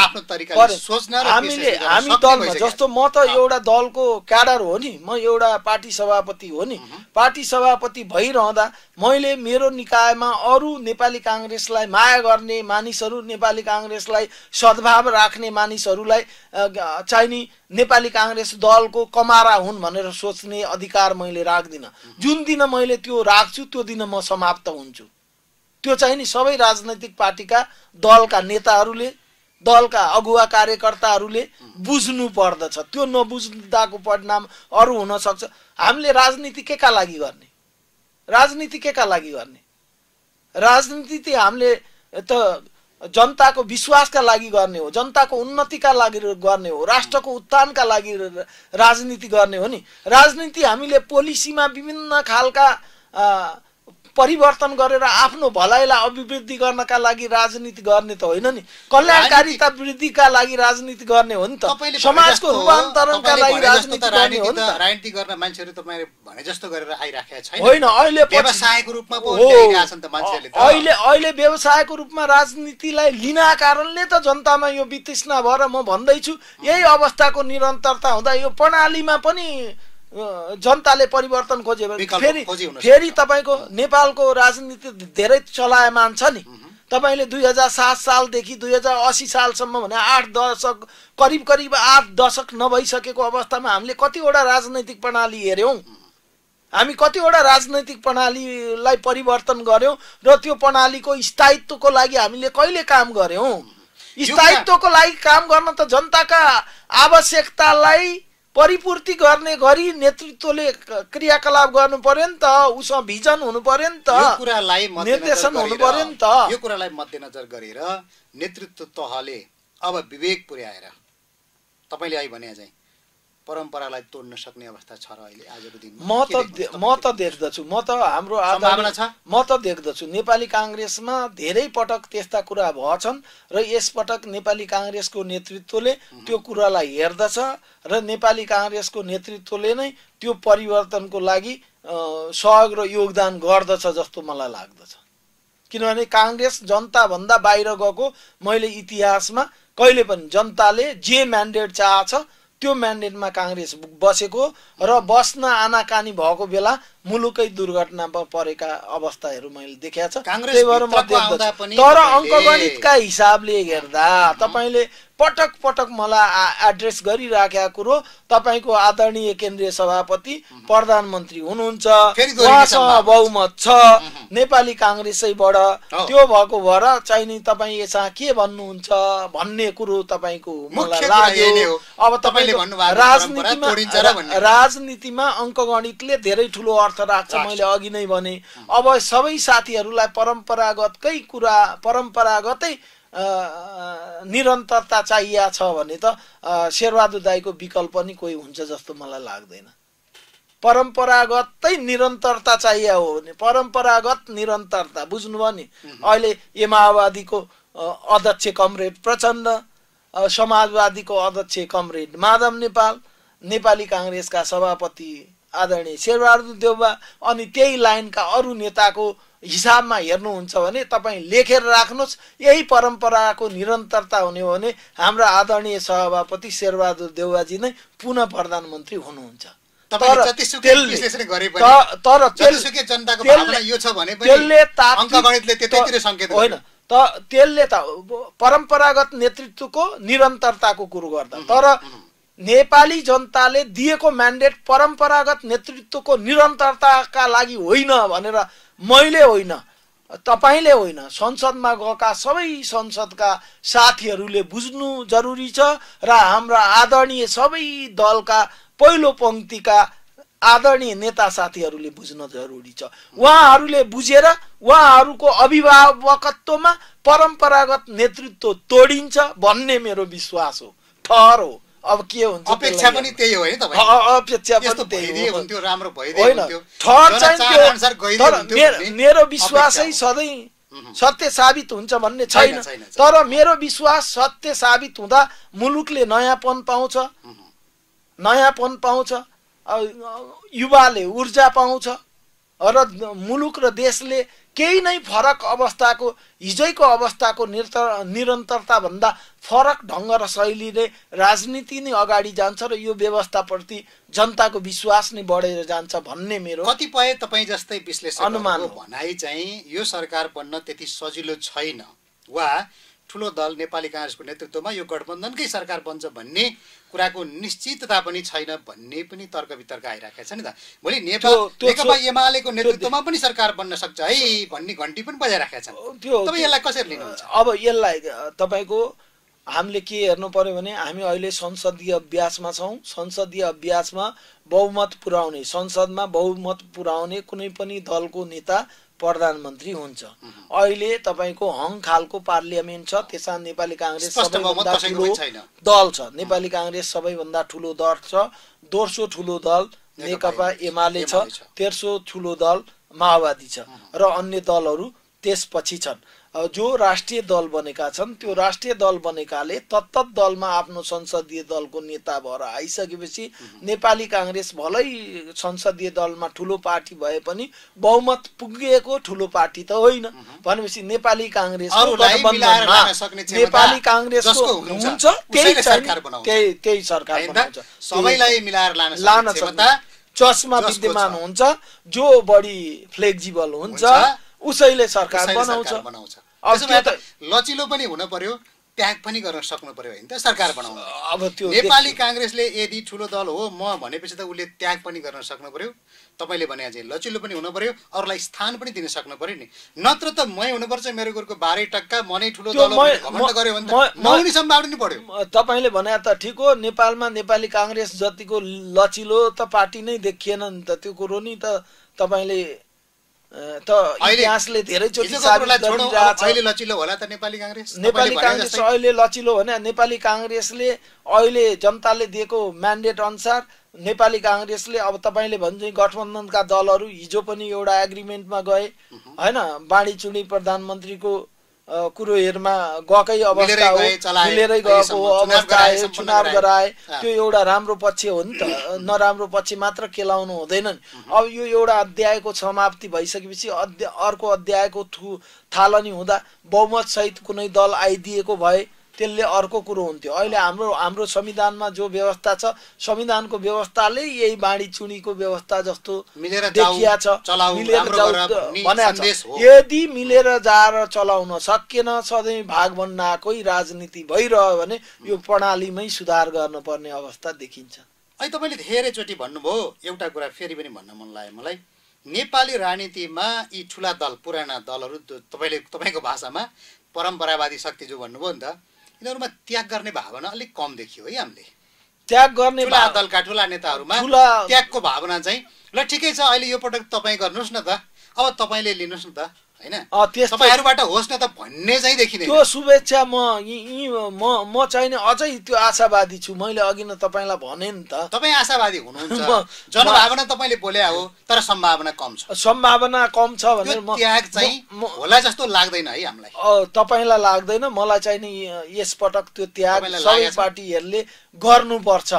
आफ्नो तरिकाले सोच्न हामीले हामी दलमा जस्तो म त एउटा दलको क्याडर हो नि म एउटा पार्टी सभापति हो नि पार्टी सभापति भइरहँदा मैले मेरो निकायमा अरू नेपाली काङ्ग्रेसलाई माया गर्ने मानिसहरू नेपाली काङ्ग्रेसलाई सद्भाव राख्ने मानिसहरूलाई चाहिने नेपाली काङ्ग्रेस दलको कमारा हुन् भनेर सोच्ने अधिकार मैले राख्दिनँ जुन दिन मैले त्यो राख्छु त्यो दिन म समाप्त हुन्छु त्यो चाहिँ नि सबै राजनैतिक पार्टीका दलका नेताहरूले दलका अगुवा कार्यकर्ताहरूले बुझ्नु पर्दछ त्यो नबुझ्दाको परिणाम अरू हुनसक्छ हामीले राजनीति के का लागि गर्ने राजनीति के का लागि गर्ने राजनीति त हामीले त जनताको विश्वासका लागि गर्ने हो जनताको उन्नतिका लागि गर्ने हो राष्ट्रको उत्थानका लागि राजनीति गर्ने हो नि राजनीति हामीले पोलिसीमा विभिन्न खालका परिवर्तन गरेर आफ्नो भलाइलाई अभिवृद्धि गर्नका लागि राजनीति गर्ने त होइन नि कल्याणकारिता वृद्धिका लागि राजनीति गर्ने हो नि त समाजको रूपान्तरणका लागि राजनीति गर्ने हो नि त राजनीति गर्न मान्छेहरू तपाईँले भने जस्तो गरेर आइराखेका छैन होइन अहिले व्यवसायको रूपमा अहिले अहिले व्यवसायको रूपमा राजनीतिलाई लिन कारणले त जनतामा यो वितृष्णा भएर म भन्दैछु यही अवस्थाको निरन्तरता हुँदा यो प्रणालीमा पनि जनताले परिवर्तन खोज्यो भने फेरि फेरि तपाईँको नेपालको राजनीति धेरै चलायमान छ नि तपाईँले दुई हजार सात सालदेखि दुई हजार असी सालसम्म भने आठ दशक करिब करिब आठ दशक नभइसकेको अवस्थामा हामीले कतिवटा राजनैतिक प्रणाली हेऱ्यौँ हामी कतिवटा राजनैतिक प्रणालीलाई परिवर्तन गऱ्यौँ र त्यो प्रणालीको स्थायित्वको लागि हामीले कहिले काम गऱ्यौँ स्थायित्वको लागि काम गर्न त जनताका आवश्यकतालाई परिपूर्ति गर्ने गरी नेतृत्वले क्रियाकलाप गर्नु पर्यो नि त उसमा भिजन हुनु पर्यो नि त कुरालाई निर्देशन हुनु पर्यो नि त यो कुरालाई मध्यनजर गरेर नेतृत्व तहले अब विवेक पुर्याएर तपाईँले अहिले भने चाहिँ परम्परालाई तोड्न सक्ने अवस्था छ र अहिले आजको दिनमा म त म त देख्दछु म त हाम्रो म त देख्दछु नेपाली काङ्ग्रेसमा धेरै पटक त्यस्ता कुरा भएछन् र यसपटक नेपाली काङ्ग्रेसको नेतृत्वले त्यो कुरालाई हेर्दछ र नेपाली काङ्ग्रेसको नेतृत्वले नै त्यो परिवर्तनको लागि सहयोग र योगदान गर्दछ जस्तो मलाई लाग्दछ किनभने काङ्ग्रेस जनताभन्दा बाहिर गएको मैले इतिहासमा कहिले पनि जनताले जे म्यान्डेट चाहन्छ त्यो म्यान्डेटमा काङ्ग्रेस बसेको र बस्न आनाकानी भएको बेला मुलुकै दुर्घटनामा परेका अवस्थाहरू मैले देखाएको छ तर अङ्कगणितका हिसाबले हेर्दा तपाईँले पटक पटक मलाई एड्रेस गरिराखेका कुरो तपाईँको आदरणीय केन्द्रीय सभापति प्रधानमन्त्री हुनुहुन्छ उहाँसँग बहुमत छ नेपाली काङ्ग्रेसैबाट त्यो भएको भएर चाहिँ नि तपाईँ यसमा के भन्नुहुन्छ भन्ने कुरो तपाईँको मलाई लाग्यो अब तपाईँले राजनीतिमा राजनीतिमा अङ्कगणितले धेरै ठुलो अर्थ राख्छ मैले अघि नै भने अब सबै साथीहरूलाई परम्परागतकै कुरा परम्परागतै निरन्तरता चाहिएको छ भने त शेरबहादुर दाईको विकल्प पनि कोही हुन्छ जस्तो मलाई लाग्दैन परम्परागतै निरन्तरता चाहिए हो भने परम्परागत निरन्तरता बुझ्नुभयो नि अहिले यो माओवादीको अध्यक्ष कमरेड प्रचण्ड समाजवादीको अध्यक्ष कमरेड माधव नेपाल नेपाली काङ्ग्रेसका सभापति आदरणीय शेरबहादुर देउवा अनि त्यही लाइनका अरू नेताको हिसाबमा हेर्नुहुन्छ भने तपाईँ लेखेर राख्नुहोस् यही परम्पराको निरन्तरता हुने हो भने हाम्रो आदरणीय सभापति शेरबहादुर देउवाजी नै पुनः प्रधानमन्त्री हुनुहुन्छ होइन त त्यसले त परम्परागत नेतृत्वको निरन्तरताको कुरो गर्दा तर नेपाली जनताले दिएको म्यान्डेट परम्परागत नेतृत्वको निरन्तरताका लागि होइन भनेर मैले होइन तपाईँले होइन संसदमा गएका सबै संसदका साथीहरूले बुझ्नु जरुरी छ र हाम्रा आदरणीय सबै दलका पहिलो पङ्क्तिका आदरणीय नेता साथीहरूले बुझ्न जरुरी छ उहाँहरूले बुझेर उहाँहरूको अभिभावकत्वमा परम्परागत नेतृत्व तोडिन्छ भन्ने मेरो विश्वास हो ठहर हो अब के हुन्छ अपेक्षा पनि त्यही हो होइन अपेक्षा पनि त्यही हुन्थ्यो राम्रो होइन थर्ड चाहिँ तर मेरो विश्वासै सधैँ सत्य साबित हुन्छ भन्ने छैन तर मेरो विश्वास सत्य साबित हुँदा मुलुकले नयाँपन पाउँछ नयाँपन पाउँछ युवाले ऊर्जा पाउँछ र मुलुक र देशले केही नै फरक अवस्थाको हिजैको अवस्थाको निरन्तर निरन्तरताभन्दा फरक ढङ्ग र शैलीले राजनीति नै अगाडि जान्छ र यो व्यवस्थाप्रति जनताको विश्वास नै बढेर जान्छ भन्ने मेरो कतिपय तपाईँ जस्तै विश्लेषण अनुमान भनाइ चाहिँ यो सरकार बन्न त्यति सजिलो छैन वा ठुलो दल नेपाली काङ्ग्रेसको नेतृत्वमा यो गठबन्धनकै सरकार बन्छ भन्ने कुराको निश्चितता पनि छैन भन्ने पनि तर्क वितर्क आइरहेको छ नि त भोलि नेपाल एमालेको नेतृत्वमा पनि सरकार बन्न सक्छ है भन्ने घन्टी पनि बजाइराखेका छन् यसलाई कसरी लिनुहुन्छ अब यसलाई तपाईँको हामीले के हेर्नु पर्यो भने हामी अहिले संसदीय अभ्यासमा छौँ संसदीय अभ्यासमा बहुमत पुर्याउने संसदमा बहुमत पुर्याउने कुनै पनि दलको नेता प्रधानमन्त्री हुन्छ अहिले तपाईँको हङ खालको पार्लियामेन्ट छ त्यसमा नेपाली काङ्ग्रेस सबैभन्दा ठुलो दल छ नेपाली काङ्ग्रेस सबैभन्दा ठुलो दल छ दोस्रो ठुलो दल नेकपा एमाले छ तेस्रो ठुलो दल माओवादी छ र अन्य दलहरू त्यसपछि छन् जो राष्ट्रिय दल बनेका छन् त्यो राष्ट्रिय दल बनेकाले तत्त दलमा आफ्नो संसदीय दलको नेता भएर आइसकेपछि नेपाली काङ्ग्रेस भलै संसदीय दलमा ठुलो पार्टी भए पनि बहुमत पुगेको ठुलो पार्टी त होइन भनेपछि नेपाली काङ्ग्रेस नेपाली काङ्ग्रेस हुन्छ त्यही त्यही सरकार सबैलाई मिलाएर लान चर्चमा विद्यमान हुन्छ जो बढी फ्लेक्जिबल हुन्छ उसैले सरकार बनाउँछ लचिलो पनि हुन पर्यो त्याग पनि गर्न सक्नु पर्यो होइन त सरकार बनाउनु अब त्यो नेपाली काङ्ग्रेसले यदि ठुलो दल हो म भनेपछि त उसले त्याग पनि गर्न सक्नु पर्यो तपाईँले भने चाहिँ लचिलो पनि हुनु पर्यो अरूलाई स्थान पनि दिन सक्नु पर्यो नि नत्र त मै हुनुपर्छ मेरो गोरुको बाह्रै टक्का म नै ठुलो दल सम्भावना नि पर्यो तपाईँले भने त ठिक हो नेपालमा नेपाली काङ्ग्रेस जतिको लचिलो त पार्टी नै देखिएन नि त त्यो कुरो नि त तपाईँले त इतिहासले लचिलो होला त नेपाली काङ्ग्रेस नेपाली काङ्ग्रेस अहिले लचिलो भने नेपाली काङ्ग्रेसले अहिले जनताले दिएको म्यान्डेट अनुसार नेपाली काङ्ग्रेसले अब तपाईँले भन्छ गठबन्धनका दलहरू हिजो पनि एउटा एग्रिमेन्टमा गए होइन बाणी चुनी प्रधानमन्त्रीको कुरोहरूमा गएकै अवस्था हो मिलेरै गएको अवस्था आयो चुनाव गराए त्यो एउटा राम्रो पक्ष हो नि त नराम्रो पक्ष मात्र केलाउनु हुँदैन नि अब यो एउटा अध्यायको समाप्ति भइसकेपछि अध्याय अर्को अध्यायको थु थालनी हुँदा बहुमतसहित कुनै दल आइदिएको भए त्यसले अर्को कुरो हुन्थ्यो अहिले हाम्रो हाम्रो संविधानमा जो व्यवस्था छ संविधानको व्यवस्थाले यही बाणी चुनीको व्यवस्था जस्तो देखिया छ यदि मिलेर जाएर चलाउन सकिएन सधैँ भाग भन्नाकै राजनीति भइरह्यो भने यो प्रणालीमै सुधार गर्नुपर्ने अवस्था देखिन्छ अहिले तपाईँले धेरैचोटि भन्नुभयो एउटा कुरा फेरि पनि भन्न मन लाग्यो मलाई नेपाली राजनीतिमा यी ठुला दल पुराना दलहरू तपाईँले तपाईँको भाषामा परम्परावादी शक्ति जो भन्नुभयो नि त यिनीहरूमा त्याग गर्ने भावना अलिक कम देखियो है हामीले त्याग गर्ने दलका ठुला नेताहरूमा त्यागको भावना चाहिँ ल ठिकै छ अहिले यो पटक तपाईँ गर्नुहोस् न त अब तपाईँले लिनुहोस् न त त्यो शुभेच्छा म म चाहिँ अझै त्यो आशावादी छु मैले अघि नै तपाईँलाई भने नि त तपाईँ आशावादी हुनुहुन्छ जनभावना तपाईँले बोले हो तर सम्भावना कम छ सम्भावना कम छ भनेर त्याग चाहिँ होला जस्तो लाग्दैन है हामीलाई तपाईँलाई लाग्दैन मलाई चाहिँ नि यसपटक त्यो त्याग सबै पार्टीहरूले गर्नुपर्छ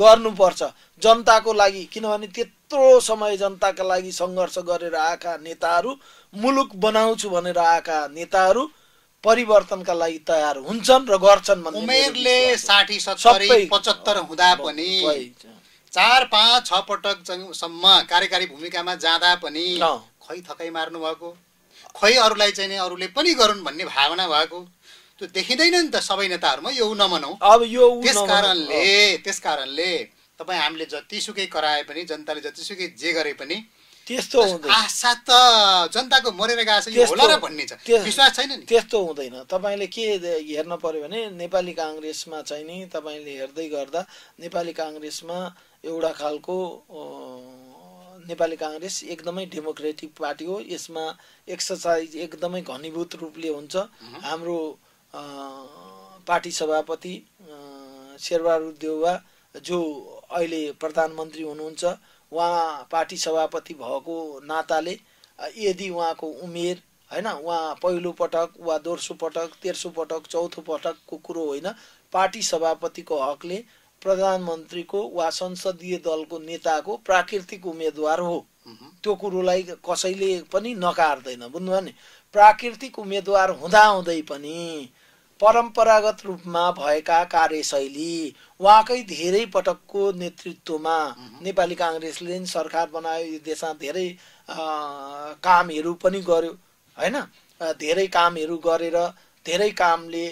गर्नुपर्छ जनताको लागि किनभने त्यत्रो समय जनताका लागि सङ्घर्ष गरेर आएका नेताहरू मुलुक बनाउँछु भनेर आएका नेताहरू परिवर्तनका लागि तयार हुन्छन् र गर्छन् उमेरले साठी सत्तरी पचहत्तर हुँदा पनि चार पाँच छ पटक सम्म कार्यकारी भूमिकामा जाँदा पनि खै थकाइ मार्नु भएको खै अरूलाई चाहिँ अरूले पनि गरून् भन्ने भावना भएको त्यो देखिँदैन नि त सबै नेताहरूमा यो नमनाउ अब यो त्यस कारणले त्यस कारणले तपाईँ हामीले जतिसुकै कराए पनि जनताले जतिसुकै जे गरे पनि त्यस्तो आशा त जनताको मरेर गएको छ भन्ने छ विश्वास छैन नि त्यस्तो हुँदैन तपाईँले के हेर्न पर्यो भने नेपाली काङ्ग्रेसमा चाहिँ नि तपाईँले हेर्दै गर्दा नेपाली काङ्ग्रेसमा एउटा खालको नेपाली काङ्ग्रेस एकदमै डेमोक्रेटिक पार्टी हो यसमा एक्सर्साइज एकदमै घनीभूत रूपले हुन्छ हाम्रो पार्टी सभापति शेरबहादुर देउवा जो अहिले प्रधानमन्त्री हुनुहुन्छ उहाँ पार्टी सभापति भएको नाताले यदि उहाँको उमेर होइन उहाँ पहिलो पटक वा दोस्रो पटक तेर्सो पटक चौथो पटकको कुरो होइन पार्टी सभापतिको हकले प्रधानमन्त्रीको वा संसदीय दलको नेताको प्राकृतिक उम्मेदवार हो त्यो कुरोलाई कसैले पनि नकार्दैन बुझ्नुभयो नि प्राकृतिक उम्मेदवार हुँदाहुँदै पनि परम्परागत रूपमा भएका कार्यशैली उहाँकै धेरै पटकको नेतृत्वमा नेपाली काङ्ग्रेसले नि सरकार बनायो यो देशमा धेरै कामहरू पनि गर्यो होइन धेरै कामहरू गरेर धेरै कामले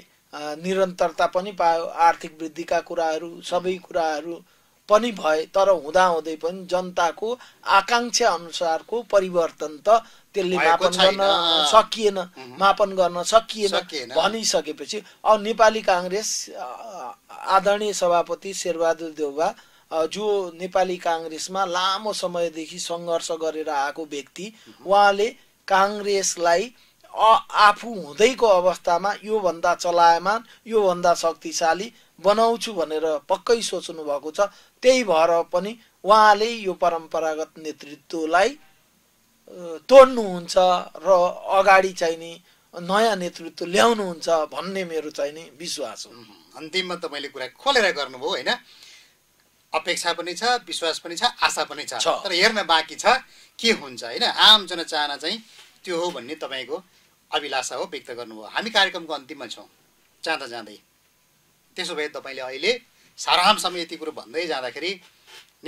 निरन्तरता पनि पायो आर्थिक वृद्धिका कुराहरू सबै कुराहरू पनि भए तर हुँदाहुँदै पनि जनताको आकाङ्क्षा अनुसारको परिवर्तन त त्यसले मापन गर्न सकिएन मापन गर्न सकिएन भनिसकेपछि अब नेपाली काङ्ग्रेस आदरणीय सभापति शेरबहादुर देउबा जो नेपाली काङ्ग्रेसमा लामो समयदेखि सङ्घर्ष गरेर आएको व्यक्ति उहाँले काङ्ग्रेसलाई आफू हुँदैको अवस्थामा योभन्दा चलायमान योभन्दा शक्तिशाली बनाउँछु भनेर पक्कै सोच्नु भएको छ त्यही भएर पनि उहाँले यो परम्परागत नेतृत्वलाई तोड्नुहुन्छ र अगाडि चाहिँ नि नयाँ नेतृत्व ल्याउनुहुन्छ भन्ने मेरो चाहिँ नि विश्वास हो अन्तिममा तपाईँले कुरा खोलेर गर्नुभयो होइन अपेक्षा पनि छ विश्वास पनि छ आशा पनि छ तर हेर्न बाँकी छ के हुन्छ होइन आम जनचाहना चाहिँ त्यो हो भन्ने तपाईँको अभिलाषा हो व्यक्त गर्नुभयो हामी कार्यक्रमको अन्तिममा छौँ जाँदा जाँदै त्यसो भए तपाईँले अहिले साराम समय यति कुरो भन्दै जाँदाखेरि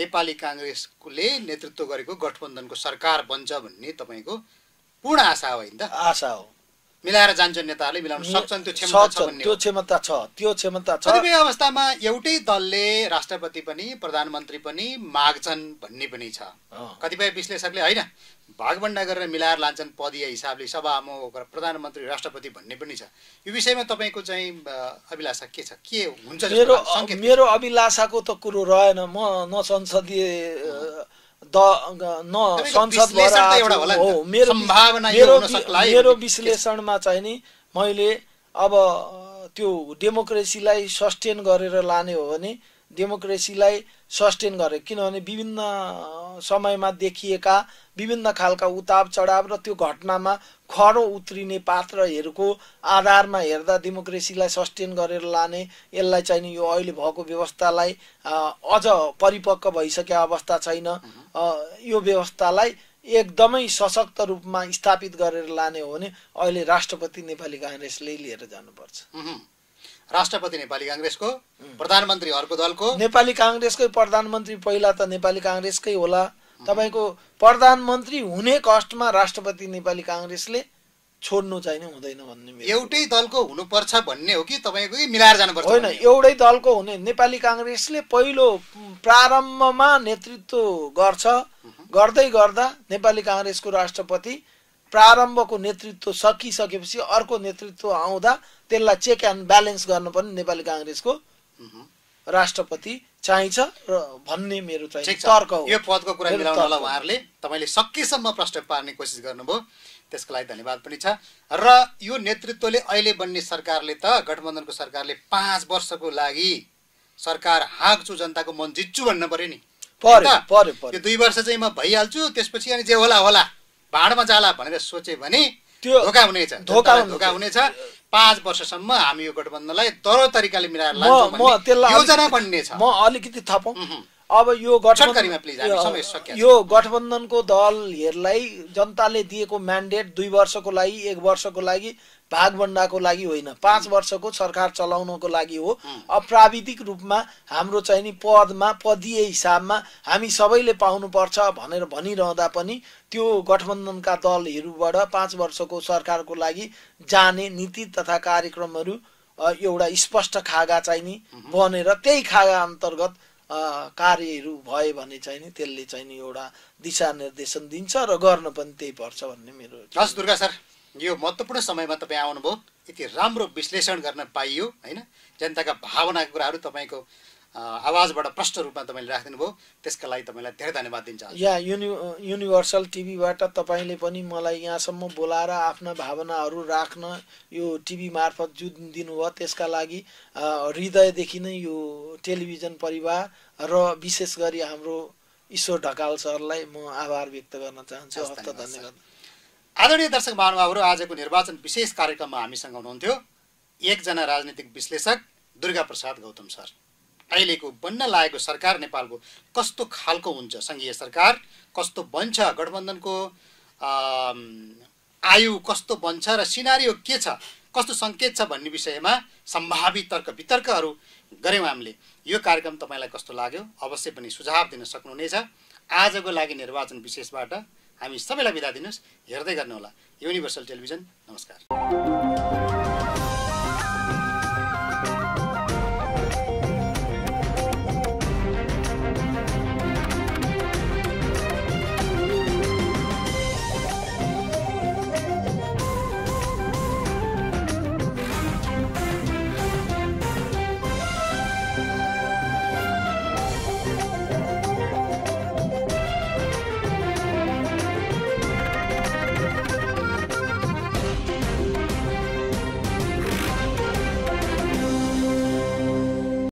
नेपाली काङ्ग्रेसले नेतृत्व गरेको गठबन्धनको सरकार बन्छ भन्ने तपाईँको पूर्ण आशा होइन त आशा हो मिलाएर जान्छन् नेताहरूले मिलाउन सक्छन् त्यो क्षमता त्यो क्षमता छ त्यो क्षमता छ कतिपय अवस्थामा एउटै दलले राष्ट्रपति पनि प्रधानमन्त्री पनि माग्छन् भन्ने पनि छ कतिपय विश्लेषकले होइन भागभन्डा गरेर मिलाएर लान्छन् पदीय हिसाबले सभामुख प्रधानमन्त्री राष्ट्रपति भन्ने पनि छ यो विषयमा तपाईँको चाहिँ अभिलाषा के छ के हुन्छ मेरो मेरो अभिलाषाको त कुरो रहेन म न संसदीय मेरो विश्लेषणमा चाहिँ नि मैले अब त्यो डेमोक्रेसीलाई सस्टेन गरेर लाने हो भने डेमोक्रेसीलाई सस्टेन गरे किनभने विभिन्न समयमा देखिएका विभिन्न खालका उताप चढाव र त्यो घटनामा खरो उत्रिने पात्रहरूको आधारमा हेर्दा डेमोक्रेसीलाई सस्टेन गरेर लाने यसलाई चाहिँ यो अहिले भएको व्यवस्थालाई अझ परिपक्व भइसकेको अवस्था छैन यो व्यवस्थालाई एकदमै सशक्त रूपमा स्थापित गरेर लाने हो भने अहिले राष्ट्रपति नेपाली काङ्ग्रेसले लिएर जानुपर्छ राष्ट्रपति नेपाली काङ्ग्रेसको प्रधानमन्त्री अर्को दलको नेपाली काङ्ग्रेसकै प्रधानमन्त्री पहिला त नेपाली काङ्ग्रेसकै होला तपाईँको प्रधानमन्त्री हुने कष्टमा राष्ट्रपति नेपाली काङ्ग्रेसले छोड्नु चाहिँ हुँदैन भन्ने एउटै दलको हुनुपर्छ भन्ने हो कि तपाईँको मिलाएर जानुपर्छ होइन एउटै दलको हुने नेपाली काङ्ग्रेसले पहिलो प्रारम्भमा नेतृत्व गर्छ गर्दै गर्दा नेपाली काङ्ग्रेसको राष्ट्रपति प्रारम्भको नेतृत्व सकिसकेपछि अर्को नेतृत्व आउँदा त्यसलाई चेक एन्ड ब्यालेन्स गर्न पनि नेपाली काङ्ग्रेसको राष्ट्रपति चाहिन्छ र भन्ने मेरो चाहिँ तर्क हो यो पदको कुरा होला उहाँहरूले तपाईँले सकेसम्म प्रश्न पार्ने कोसिस गर्नुभयो त्यसको लागि धन्यवाद पनि छ र यो नेतृत्वले अहिले बन्ने सरकारले त गठबन्धनको सरकारले पाँच वर्षको लागि सरकार हाक्छु जनताको मन जित्छु भन्नु पऱ्यो नि पर्यो पर्यो दुई वर्ष चाहिँ म भइहाल्छु त्यसपछि अनि जे होला होला पाहाडमा जाला भनेर सोच्यो भने त्यो धोका हुनेछ धोका धोका हुनेछ पाँच वर्षसम्म हामी यो गठबन्धनलाई दरो तरिकाले मिलाएर योजना भन्ने छ म अलिकति थपौँ अब यो गठबन्धन यो गठबन्धनको दलहरूलाई जनताले दिएको म्यान्डेट दुई वर्षको लागि एक वर्षको लागि भागभन्डाको लागि होइन पाँच वर्षको सरकार चलाउनको लागि हो अप्राविधिक रूपमा हाम्रो चाहिँ नि पदमा पदीय हिसाबमा हामी सबैले पाउनुपर्छ भनेर भनिरहँदा पनि त्यो गठबन्धनका दलहरूबाट पाँच वर्षको सरकारको लागि जाने नीति तथा कार्यक्रमहरू एउटा स्पष्ट खागा चाहिँ नि बनेर त्यही खागा अन्तर्गत कार्यहरू भयो भने चाहिँ नि त्यसले चाहिँ नि एउटा दिशा निर्देशन दिन्छ र गर्न पनि त्यही पर्छ भन्ने मेरो हस् दुर्गा सर यो महत्त्वपूर्ण समयमा तपाईँ आउनुभयो यति राम्रो विश्लेषण गर्न पाइयो होइन जनताका भावनाको कुराहरू तपाईँको आवाजबाट प्रष्ट रूपमा तपाईँले राखिदिनु भयो त्यसका लागि तपाईँलाई धेरै धन्यवाद दिन्छ या युनि युनिभर्सल टिभीबाट तपाईँले पनि मलाई यहाँसम्म बोलाएर आफ्ना भावनाहरू राख्न यो टिभी मार्फत जुन दिनुभयो त्यसका लागि हृदयदेखि नै यो टेलिभिजन परिवार र विशेष गरी हाम्रो ईश्वर ढकाल सरलाई म आभार व्यक्त गर्न चाहन्छु हस्त धन्यवाद आदरणीय दर्शक महानुभावहरू आजको निर्वाचन विशेष कार्यक्रममा हामीसँग हुनुहुन्थ्यो एकजना राजनीतिक विश्लेषक दुर्गा प्रसाद गौतम सर अहिलेको बन्न लागेको सरकार नेपालको कस्तो खालको हुन्छ सङ्घीय सरकार कस्तो बन्छ गठबन्धनको आयु कस्तो बन्छ र सिनारी के छ कस्तो सङ्केत छ भन्ने विषयमा सम्भावित तर्क वितर्कहरू गऱ्यौँ हामीले यो कार्यक्रम तपाईँलाई कस्तो लाग्यो अवश्य पनि सुझाव दिन सक्नुहुनेछ आजको लागि निर्वाचन विशेषबाट हामी सबैलाई बिदा दिनुहोस् हेर्दै गर्नुहोला युनिभर्सल टेलिभिजन नमस्कार